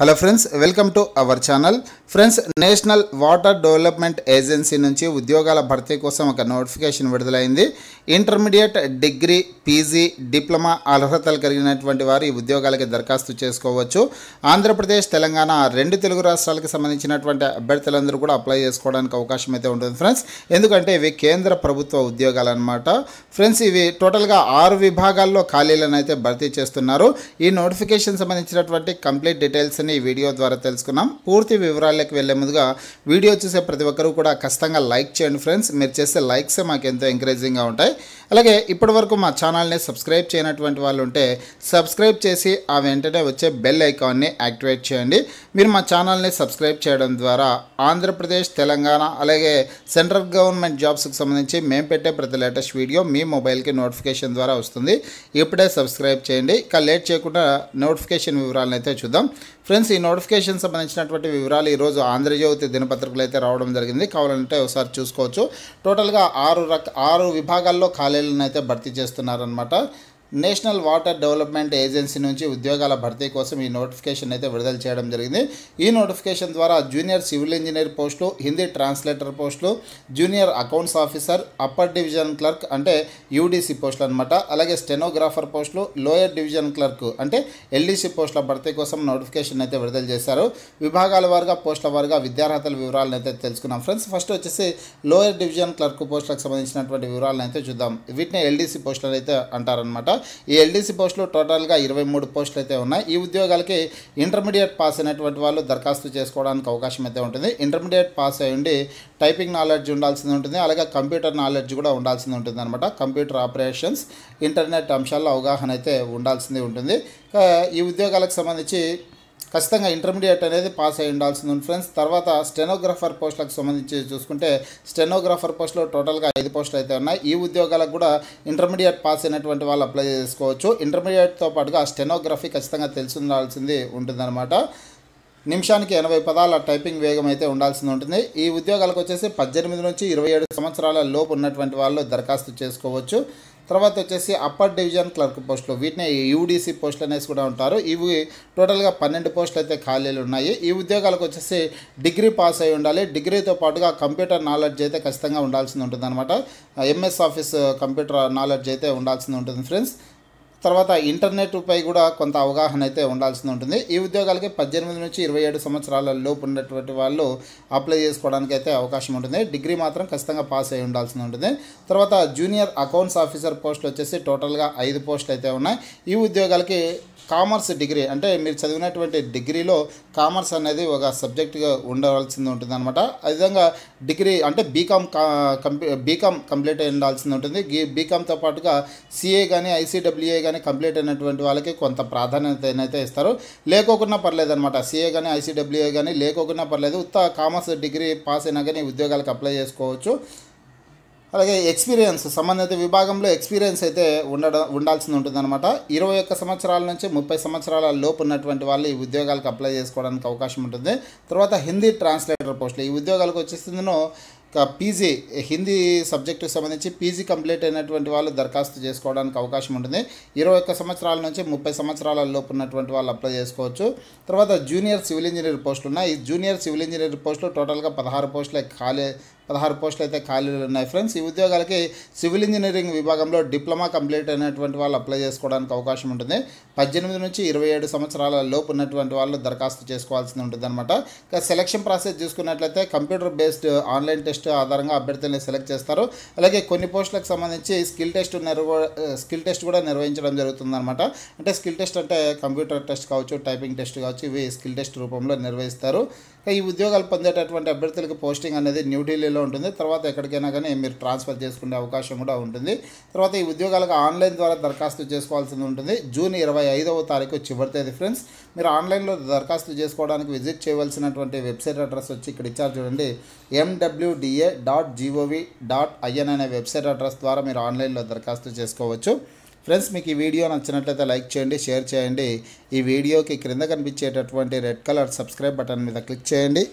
hello friends welcome to our channel friends National Water Development Agency నుంచి ఉద్యోగాల భర్తీ కోసం ఒక నోటిఫికేషన్ విడుదలైంది ఇంటర్మీడియట్ డిగ్రీ పీజీ డిప్లొమా అర్హతలు కలిగినటువంటి వారు ఈ ఉద్యోగాలకి దరఖాస్తు చేసుకోవచ్చు ఆంధ్రప్రదేశ్ తెలంగాణ రెండు తెలుగు రాష్ట్రాలకు సంబంధించినటువంటి అభ్యర్థులందరూ కూడా అప్లై చేసుకోవడానికి అవకాశం అయితే ఉంటుంది ఫ్రెండ్స్ ఎందుకంటే ఇవి కేంద్ర ప్రభుత్వ ఉద్యోగాలు అనమాట ఫ్రెండ్స్ ఇవి టోటల్గా ఆరు విభాగాల్లో ఖాళీలను అయితే భర్తీ చేస్తున్నారు ఈ నోటిఫికేషన్ సంబంధించినటువంటి కంప్లీట్ డీటెయిల్స్ని విషయాన్ని ఈ వీడియో ద్వారా తెలుసుకున్నాం పూర్తి వివరాలకు వెళ్లే ముందుగా వీడియో చూసే ప్రతి ఒక్కరూ కూడా ఖచ్చితంగా లైక్ చేయండి ఫ్రెండ్స్ మీరు చేసే లైక్సే మాకు ఎంతో ఎంకరేజింగ్గా ఉంటాయి అలాగే ఇప్పటివరకు మా ఛానల్ని సబ్స్క్రైబ్ చేయనటువంటి వాళ్ళు ఉంటే సబ్స్క్రైబ్ చేసి ఆ వెంటనే వచ్చే బెల్ ఐకాన్ని యాక్టివేట్ చేయండి మీరు మా ఛానల్ని సబ్స్క్రైబ్ చేయడం ద్వారా ఆంధ్రప్రదేశ్ తెలంగాణ అలాగే సెంట్రల్ గవర్నమెంట్ జాబ్స్కి సంబంధించి మేము పెట్టే ప్రతి లేటెస్ట్ వీడియో మీ మొబైల్కి నోటిఫికేషన్ ద్వారా వస్తుంది ఇప్పుడే సబ్స్క్రైబ్ చేయండి ఇక లేట్ చేయకుండా నోటిఫికేషన్ వివరాలను అయితే చూద్దాం ఫ్రెండ్స్ ఫ్రెండ్స్ ఈ నోటిఫికేషన్ సంబంధించినటువంటి వివరాలు ఈరోజు ఆంధ్రజ్యోతి దినపత్రికలు అయితే రావడం జరిగింది కావాలంటే ఒకసారి చూసుకోవచ్చు టోటల్గా ఆరు రక ఆరు విభాగాల్లో ఖాళీలను అయితే భర్తీ చేస్తున్నారనమాట నేషనల్ వాటర్ డెవలప్మెంట్ ఏజెన్సీ నుంచి ఉద్యోగాల భర్తీ కోసం ఈ నోటిఫికేషన్ అయితే విడుదల చేయడం జరిగింది ఈ నోటిఫికేషన్ ద్వారా జూనియర్ సివిల్ ఇంజనీర్ పోస్టులు హిందీ ట్రాన్స్లేటర్ పోస్టులు junior accounts officer upper division clerk అంటే యూడీసీ పోస్టులు అనమాట అలాగే స్టెనోగ్రాఫర్ పోస్టులు లోయర్ డివిజన్ క్లర్క్ అంటే ఎల్డీసీ పోస్టుల భర్తీ కోసం నోటిఫికేషన్ అయితే విడుదల చేశారు విభాగాల వారుగా పోస్టుల వారుగా విద్యార్హతల వివరాలను అయితే తెలుసుకున్నాం ఫ్రెండ్స్ ఫస్ట్ వచ్చేసి లోయర్ డివిజన్ క్లర్క్ పోస్టులకు సంబంధించినటువంటి వివరాలను అయితే చూద్దాం వీటిని ఎల్డీసీ పోస్టులు అయితే అంటారనమాట ఈ ఎల్డీసీ పోస్టులు టోటల్గా ఇరవై మూడు పోస్టులు అయితే ఉన్నాయి ఈ ఉద్యోగాలకి ఇంటర్మీడియట్ పాస్ అయినటువంటి వాళ్ళు దరఖాస్తు చేసుకోవడానికి అవకాశం అయితే ఉంటుంది ఇంటర్మీడియట్ పాస్ అయి టైపింగ్ నాలెడ్జ్ ఉండాల్సింది ఉంటుంది అలాగే కంప్యూటర్ నాలెడ్జ్ కూడా ఉండాల్సింది ఉంటుంది అనమాట కంప్యూటర్ ఆపరేషన్స్ ఇంటర్నెట్ అంశాల్లో అవగాహన అయితే ఉండాల్సింది ఉంటుంది ఈ ఉద్యోగాలకు సంబంధించి ఖచ్చితంగా ఇంటర్మీడియట్ అనేది పాస్ అయి ఉండాల్సింది ఉంది ఫ్రెండ్స్ తర్వాత స్టెనోగ్రఫర్ పోస్టులకు సంబంధించి చూసుకుంటే స్టెనోగ్రఫర్ పోస్టులో టోటల్గా ఐదు పోస్టులు అయితే ఉన్నాయి ఈ ఉద్యోగాలకు కూడా ఇంటర్మీడియట్ పాస్ అయినటువంటి వాళ్ళు అప్లై చేసుకోవచ్చు ఇంటర్మీడియట్తో పాటుగా స్టెనోగ్రఫీ ఖచ్చితంగా తెలిసి ఉండాల్సింది ఉంటుందన్నమాట నిమిషానికి ఎనభై పదాల టైపింగ్ వేగం అయితే ఉండాల్సింది ఉంటుంది ఈ ఉద్యోగాలకు వచ్చేసి పద్దెనిమిది నుంచి ఇరవై ఏడు సంవత్సరాల లోపు ఉన్నటువంటి వాళ్ళు దరఖాస్తు చేసుకోవచ్చు తర్వాత వచ్చేసి అప్పర్ డివిజన్ క్లర్క్ పోస్టులు వీటిని యూడీసీ పోస్టులు అనేసి కూడా ఉంటారు ఇవి టోటల్గా పన్నెండు పోస్టులు అయితే ఖాళీలు ఉన్నాయి ఈ ఉద్యోగాలకు వచ్చేసి డిగ్రీ పాస్ అయి ఉండాలి డిగ్రీతో పాటుగా కంప్యూటర్ నాలెడ్జ్ అయితే ఖచ్చితంగా ఉండాల్సింది ఉంటుంది అనమాట ఎంఎస్ ఆఫీస్ కంప్యూటర్ నాలెడ్జ్ అయితే ఉండాల్సింది ఉంటుంది ఫ్రెండ్స్ తర్వాత ఇంటర్నెట్పై కూడా కొంత అవగాహన అయితే ఉండాల్సి ఉంటుంది ఈ ఉద్యోగాలకి పద్దెనిమిది నుంచి ఇరవై ఏడు సంవత్సరాల లోపు ఉన్నటువంటి వాళ్ళు అప్లై చేసుకోవడానికి అయితే అవకాశం ఉంటుంది డిగ్రీ మాత్రం ఖచ్చితంగా పాస్ అయి ఉండాల్సి ఉంటుంది తర్వాత జూనియర్ అకౌంట్స్ ఆఫీసర్ పోస్టులు వచ్చేసి టోటల్గా ఐదు పోస్టులు అయితే ఉన్నాయి ఈ ఉద్యోగాలకి కామర్స్ డిగ్రీ అంటే మీరు చదివినటువంటి డిగ్రీలో కామర్స్ అనేది ఒక సబ్జెక్ట్గా ఉండవలసింది ఉంటుంది అనమాట అదేవిధంగా డిగ్రీ అంటే బీకామ్ కంప్లీ బీకామ్ కంప్లీట్ అయి ఉండాల్సింది ఉంటుంది బీకామ్తో పాటుగా సిఏ కానీ ఐసీడబ్ల్యూఏ కానీ కంప్లీట్ అయినటువంటి వాళ్ళకి కొంత ప్రాధాన్యత అయితే ఇస్తారు లేకోకుండా పర్లేదు అనమాట సిఏ కానీ ఐసీడబ్ల్యూఏ కానీ లేకోకుండా పర్లేదు ఉత్త కామర్స్ డిగ్రీ పాస్ అయినా కానీ ఉద్యోగాలకు అప్లై చేసుకోవచ్చు అలాగే ఎక్స్పీరియన్స్ సంబంధిత విభాగంలో ఎక్స్పీరియన్స్ అయితే ఉండడం ఉండాల్సింది ఉంటుందన్నమాట ఇరవై ఒక్క సంవత్సరాల నుంచి ముప్పై సంవత్సరాల లోపు ఉన్నటువంటి వాళ్ళు ఈ ఉద్యోగాలకు అప్లై చేసుకోవడానికి అవకాశం ఉంటుంది తర్వాత హిందీ ట్రాన్స్లేటర్ పోస్టులు ఈ ఉద్యోగాలకు వచ్చేసిందను పీజీ హిందీ సబ్జెక్టుకు సంబంధించి పీజీ కంప్లీట్ అయినటువంటి వాళ్ళు దరఖాస్తు చేసుకోవడానికి అవకాశం ఉంటుంది ఇరవై ఒక్క సంవత్సరాల నుంచి ముప్పై సంవత్సరాల లోపు ఉన్నటువంటి వాళ్ళు అప్లై చేసుకోవచ్చు తర్వాత జూనియర్ సివిల్ ఇంజనీర్ పోస్టులు ఉన్నాయి ఈ జూనియర్ సివిల్ ఇంజనీర్ పోస్టులు టోటల్గా పదహారు పోస్టులు ఖాళీ పదహారు పోస్టులు అయితే ఖాళీలు ఉన్నాయి ఫ్రెండ్స్ ఈ ఉద్యోగాలకి సివిల్ ఇంజనీరింగ్ విభాగంలో డిప్లొమా కంప్లీట్ అయినటువంటి వాళ్ళు అప్లై చేసుకోవడానికి అవకాశం ఉంటుంది పద్దెనిమిది నుంచి ఇరవై ఏడు సంవత్సరాల లోపు ఉన్నటువంటి వాళ్ళు దరఖాస్తు చేసుకోవాల్సి ఉంటుందన్నమాట ఇక సెలక్షన్ ప్రాసెస్ చూసుకున్నట్లయితే కంప్యూటర్ బేస్డ్ ఆన్లైన్ టెస్ట్ ఆధారంగా అభ్యర్థుల్ని సెలెక్ట్ చేస్తారు అలాగే కొన్ని పోస్టులకు సంబంధించి స్కిల్ టెస్ట్ నిర్వ స్కిల్ టెస్ట్ కూడా నిర్వహించడం అనమాట అంటే స్కిల్ టెస్ట్ అంటే కంప్యూటర్ టెస్ట్ కావచ్చు టైపింగ్ టెస్ట్ కావచ్చు ఇవి స్కిల్ టెస్ట్ రూపంలో నిర్వహిస్తారు ఈ ఉద్యోగాలు పొందేటటువంటి అభ్యర్థులకు పోస్టింగ్ అనేది న్యూఢిల్లీలో స్థాయిలో ఉంటుంది తర్వాత ఎక్కడికైనా కానీ మీరు ట్రాన్స్ఫర్ చేసుకునే అవకాశం కూడా ఉంటుంది తర్వాత ఈ ఉద్యోగాలకు ఆన్లైన్ ద్వారా దరఖాస్తు చేసుకోవాల్సి ఉంటుంది జూన్ ఇరవై ఐదవ తారీఖు చివరి తేదీ ఫ్రెండ్స్ మీరు ఆన్లైన్లో దరఖాస్తు చేసుకోవడానికి విజిట్ చేయవలసినటువంటి వెబ్సైట్ అడ్రస్ వచ్చి ఇక్కడ ఇచ్చారు చూడండి NWDA dot GOV dot IN అనే వెబ్సైట్ అడ్రస్ ద్వారా మీరు ఆన్లైన్లో దరఖాస్తు చేసుకోవచ్చు ఫ్రెండ్స్ మీకు ఈ వీడియో నచ్చినట్లయితే లైక్ చేయండి షేర్ చేయండి ఈ వీడియోకి క్రింద కనిపించేటటువంటి రెడ్ కలర్ సబ్స్క్రైబ్ బటన్ మీద క్లిక్ చేయండి